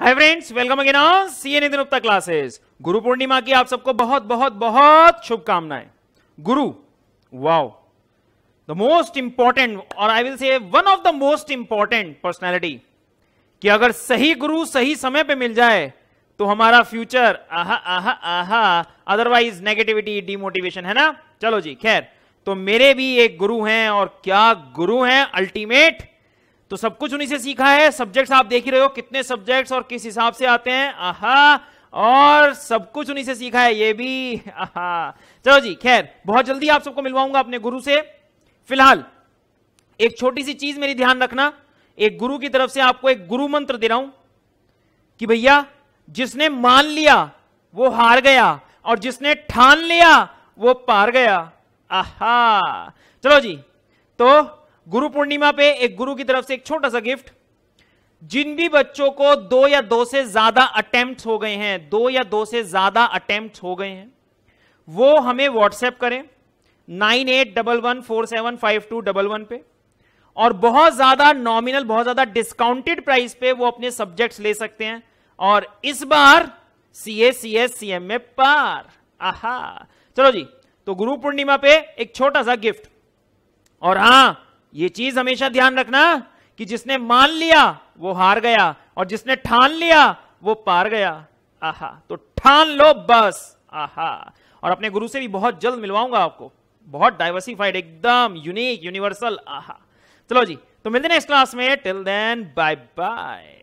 hi friends welcome again on Gupta classes Guru Purnima की आप सबको बहुत बहुत बहुत शुभकामनाएं गुरु वाओ द मोस्ट इंपॉर्टेंट और I will say one of the most important personality कि अगर सही गुरु सही समय पे मिल जाए तो हमारा फ्यूचर आहा आहा आहा अदरवाइज नेगेटिविटी डिमोटिवेशन है ना चलो जी खैर तो मेरे भी एक गुरु हैं और क्या गुरु हैं अल्टीमेट तो सब कुछ उन्हीं से सीखा है सब्जेक्ट्स आप देख ही रहे हो कितने सब्जेक्ट्स और किस हिसाब से आते हैं आहा और सब कुछ उन्हीं से सीखा है ये भी आहा चलो जी खैर बहुत जल्दी आप सबको मिलवाऊंगा अपने गुरु से फिलहाल एक छोटी सी चीज मेरी ध्यान रखना एक गुरु की तरफ से आपको एक गुरु मंत्र दे रहा हूं कि भैया जिसने मान लिया वो हार गया और जिसने ठान लिया वो पार गया आहा चलो जी तो गुरु पूर्णिमा पे एक गुरु की तरफ से एक छोटा सा गिफ्ट जिन भी बच्चों को दो या दो से ज्यादा अटेम्प्ट हो गए हैं दो या दो से ज्यादा अटेम्प्ट हो गए हैं वो हमें व्हाट्सएप करें nine eight double one four seven five two double one पे और बहुत ज्यादा नॉमिनल बहुत ज्यादा डिस्काउंटेड प्राइस पे वो अपने सब्जेक्ट्स ले सकते हैं और इस बार C S C S C M में पार आहा चलो जी तो गुरु पूर्णिमा पे एक छोटा सा गिफ्ट और हां ये चीज हमेशा ध्यान रखना कि जिसने मान लिया वो हार गया और जिसने ठान लिया वो पार गया आहा तो ठान लो बस आहा और अपने गुरु से भी बहुत जल्द मिलवाऊंगा आपको बहुत डाइवर्सिफाइड एकदम यूनिक यूनिवर्सल आहा चलो जी तो मिलते हैं नेक्स्ट क्लास में टिल देन बाय बाय